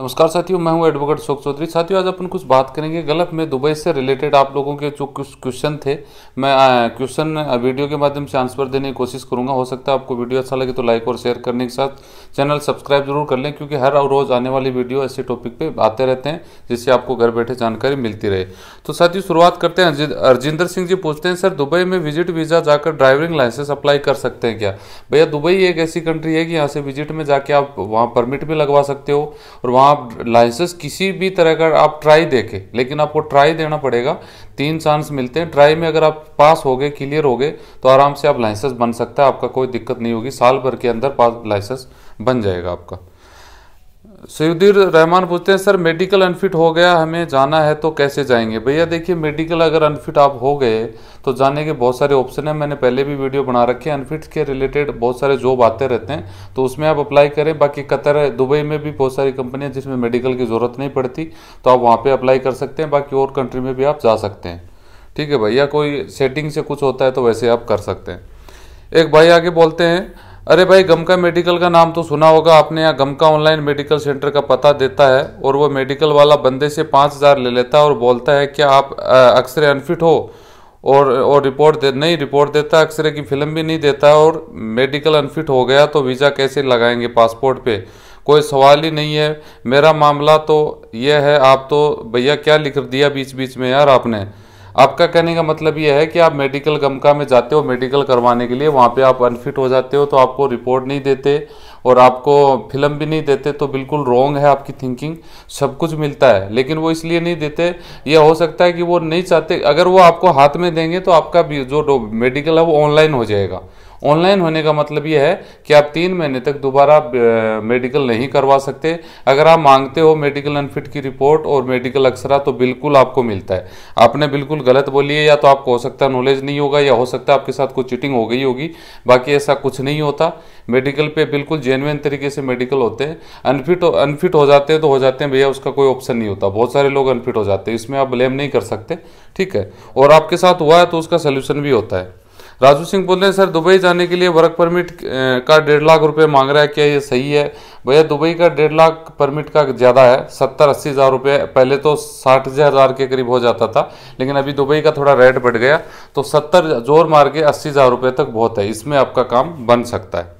नमस्कार साथियों मैं हूं एडवोकेट शोक चौधरी साथियों आज अपन कुछ बात करेंगे गलत में दुबई से रिलेटेड आप लोगों के जो कुछ क्वेश्चन थे मैं क्वेश्चन वीडियो के माध्यम से आंसर देने की कोशिश करूंगा हो सकता है आपको वीडियो अच्छा लगे तो लाइक और शेयर करने के साथ चैनल सब्सक्राइब जरूर कर लें क्योंकि हर रोज़ आने वाली वीडियो ऐसे टॉपिक पर आते रहते हैं जिससे आपको घर बैठे जानकारी मिलती रहे तो साथियों शुरुआत करते हैं अरजिंदर सिंह जी पूछते हैं सर दुबई में विजिट वीज़ा जाकर ड्राइविंग लाइसेंस अप्लाई कर सकते हैं क्या भैया दुबई एक ऐसी कंट्री है कि यहाँ से विजिट में जाके आप वहाँ परमिट भी लगवा सकते हो और वहाँ आप लाइसेंस किसी भी तरह का आप ट्राई देखें लेकिन आपको ट्राई देना पड़ेगा तीन चांस मिलते हैं ट्राई में अगर आप पास हो गए क्लियर हो गए तो आराम से आप लाइसेंस बन सकता है आपका कोई दिक्कत नहीं होगी साल भर के अंदर पास लाइसेंस बन जाएगा आपका सयुद्दीर रहमान पूछते हैं सर मेडिकल अनफिट हो गया हमें जाना है तो कैसे जाएंगे भैया देखिए मेडिकल अगर अनफिट आप हो गए तो जाने के बहुत सारे ऑप्शन हैं मैंने पहले भी वीडियो बना रखे हैं अनफिट के रिलेटेड बहुत सारे जॉब आते रहते हैं तो उसमें आप अप्लाई करें बाकी कतर है दुबई में भी बहुत सारी कंपनियाँ जिसमें मेडिकल की ज़रूरत नहीं पड़ती तो आप वहाँ पर अप्लाई कर सकते हैं बाकी और कंट्री में भी आप जा सकते हैं ठीक है भैया कोई सेटिंग से कुछ होता है तो वैसे आप कर सकते हैं एक भाई आगे बोलते हैं अरे भाई गमका मेडिकल का नाम तो सुना होगा आपने यहाँ गमका ऑनलाइन मेडिकल सेंटर का पता देता है और वो मेडिकल वाला बंदे से पाँच हज़ार ले लेता है और बोलता है क्या आप एक्सरे अनफिट हो और और रिपोर्ट दे नहीं रिपोर्ट देता एक्सरे की फिल्म भी नहीं देता और मेडिकल अनफिट हो गया तो वीज़ा कैसे लगाएंगे पासपोर्ट पे कोई सवाल ही नहीं है मेरा मामला तो यह है आप तो भैया क्या लिख दिया बीच बीच में यार आपने आपका कहने का मतलब यह है कि आप मेडिकल गमका में जाते हो मेडिकल करवाने के लिए वहाँ पे आप अनफिट हो जाते हो तो आपको रिपोर्ट नहीं देते और आपको फिल्म भी नहीं देते तो बिल्कुल रॉन्ग है आपकी थिंकिंग सब कुछ मिलता है लेकिन वो इसलिए नहीं देते यह हो सकता है कि वो नहीं चाहते अगर वो आपको हाथ में देंगे तो आपका जो मेडिकल है वो ऑनलाइन हो जाएगा ऑनलाइन होने का मतलब ये है कि आप तीन महीने तक दोबारा मेडिकल नहीं करवा सकते अगर आप मांगते हो मेडिकल अनफिट की रिपोर्ट और मेडिकल अक्सरा तो बिल्कुल आपको मिलता है आपने बिल्कुल गलत बोली है या तो आपको हो सकता है नॉलेज नहीं होगा या हो सकता है आपके साथ कुछ चिटिंग हो गई होगी बाकी ऐसा कुछ नहीं होता मेडिकल पे बिल्कुल जेनुअन तरीके से मेडिकल होते हैं अनफिट अनफिट हो जाते हैं तो हो जाते हैं भैया उसका कोई ऑप्शन नहीं होता बहुत सारे लोग अनफिट हो जाते हैं इसमें आप ब्लेम नहीं कर सकते ठीक है और आपके साथ हुआ है तो उसका सोल्यूशन भी होता है राजू सिंह बोल रहे हैं सर दुबई जाने के लिए वर्क परमिट का डेढ़ लाख रुपए मांग रहा है क्या ये सही है भैया दुबई का डेढ़ लाख परमिट का ज़्यादा है सत्तर अस्सी हज़ार रुपये पहले तो साठ हज़ार के करीब हो जाता था लेकिन अभी दुबई का थोड़ा रेट बढ़ गया तो सत्तर जोर मार के अस्सी हज़ार रुपये तक बहुत है इसमें आपका काम बन सकता है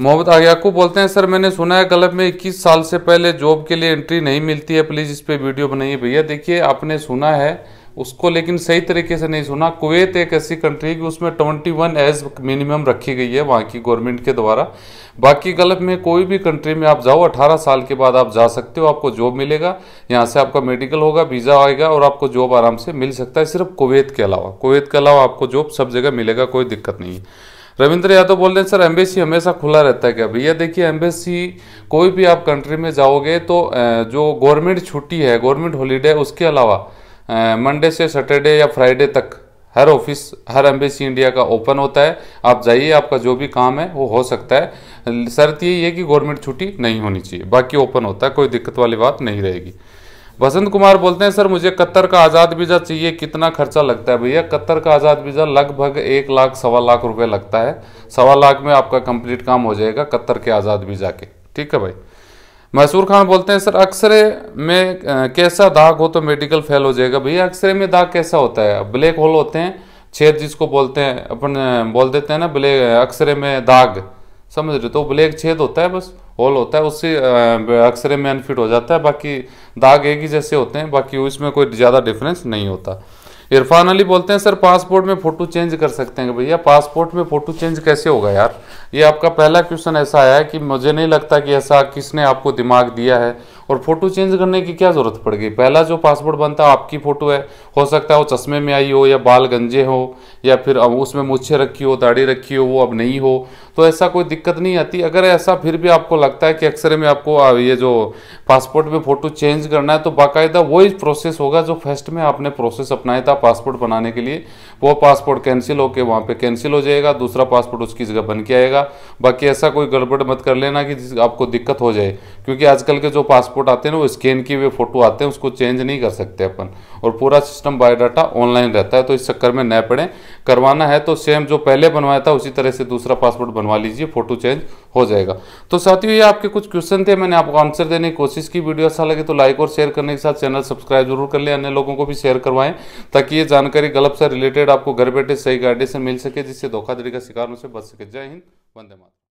मोहम्मद आगयाकू बोलते हैं सर मैंने सुना है क्लब में 21 साल से पहले जॉब के लिए एंट्री नहीं मिलती है प्लीज़ इस पर वीडियो बनाइए भैया देखिए आपने सुना है उसको लेकिन सही तरीके से नहीं सुना कुवैत एक ऐसी कंट्री है कि उसमें ट्वेंटी वन एज मिनिमम रखी गई है वहाँ की गवर्नमेंट के द्वारा बाकी गलत में कोई भी कंट्री में आप जाओ अठारह साल के बाद आप जा सकते हो आपको जॉब मिलेगा यहाँ से आपका मेडिकल होगा वीज़ा आएगा और आपको जॉब आराम से मिल सकता है सिर्फ कुवैत के अलावा कुवैत के अलावा आपको जॉब सब जगह मिलेगा कोई दिक्कत नहीं है रविंद्र यादव बोल रहे हैं सर एम्बेसी हमेशा खुला रहता है क्या भैया देखिए एम्बेसी कोई भी आप कंट्री में जाओगे तो जो गवर्नमेंट छुट्टी है गवर्नमेंट हॉलीडे उसके अलावा मंडे से सैटरडे या फ्राइडे तक हर ऑफिस हर एम्बेसी इंडिया का ओपन होता है आप जाइए आपका जो भी काम है वो हो सकता है शर्त यही है कि गवर्नमेंट छुट्टी नहीं होनी चाहिए बाकी ओपन होता है कोई दिक्कत वाली बात नहीं रहेगी वसंत कुमार बोलते हैं सर मुझे कतर का आज़ाद वीज़ा चाहिए कितना खर्चा लगता है भैया कतर का आज़ाद वीज़ा लगभग एक लाख सवा लाख रुपये लगता है सवा लाख में आपका कंप्लीट काम हो जाएगा कतर के आज़ाद वीज़ा के ठीक है भाई मैसूर खान बोलते हैं सर एक्सरे में कैसा दाग हो तो मेडिकल फेल हो जाएगा भैया एक्सरे में दाग कैसा होता है ब्लैक होल होते हैं छेद जिसको बोलते हैं अपन बोल देते हैं ना ब्लैक एक्सरे में दाग समझ रहे तो ब्लैक छेद होता है बस होल होता है उससे एक्सरे में अनफिट हो जाता है बाकी दाग एक ही जैसे होते हैं बाकी उसमें कोई ज़्यादा डिफरेंस नहीं होता इरफान अली बोलते हैं सर पासपोर्ट में फ़ोटो चेंज कर सकते हैं भैया पासपोर्ट में फ़ोटो चेंज कैसे होगा यार ये आपका पहला क्वेश्चन ऐसा आया कि मुझे नहीं लगता कि ऐसा किसने आपको दिमाग दिया है और फोटो चेंज करने की क्या ज़रूरत पड़ गई पहला जो पासपोर्ट बनता है आपकी फ़ोटो है हो सकता है वो चश्मे में आई हो या बाल गंजे हो या फिर उसमें मुच्छे रखी हो दाढ़ी रखी हो वो अब नहीं हो तो ऐसा कोई दिक्कत नहीं आती अगर ऐसा फिर भी आपको लगता है कि एक्सरे में आपको ये जो पासपोर्ट में फ़ोटो चेंज करना है तो बाकायदा वही प्रोसेस होगा जो फर्स्ट में आपने प्रोसेस अपनाया था पासपोर्ट बनाने के लिए वो पासपोर्ट कैंसिल होकर वहाँ पर कैंसिल हो जाएगा दूसरा पासपोर्ट उसकी जगह बन के आएगा बाकी ऐसा कोई गड़बड़ मत कर लेना कि आपको दिक्कत हो जाए क्योंकि आजकल के जो पासपोर्ट पासपोर्ट आते हैं ना वो स्कैन किए हुए फोटो आते हैं उसको चेंज नहीं कर सकते अपन और पूरा सिस्टम बायोडाटा ऑनलाइन रहता है तो इस चक्कर में न पड़े करवाना है तो सेम जो पहले बनवाया था उसी तरह से दूसरा पासपोर्ट बनवा लीजिए फोटो चेंज हो जाएगा तो साथियों ये आपके कुछ क्वेश्चन थे मैंने आपको आंसर देने की कोशिश की वीडियो अच्छा लगे तो लाइक और शेयर करने के साथ चैनल सब्सक्राइब जरूर कर लें अन्य लोगों को भी शेयर करवाएं ताकि ये जानकारी गलत से रिलेटेड आपको घर बैठे सही गाइडेंस मिल सके जिससे धोखाधड़ी का शिकार में बच सके जय हिंद वंदे मात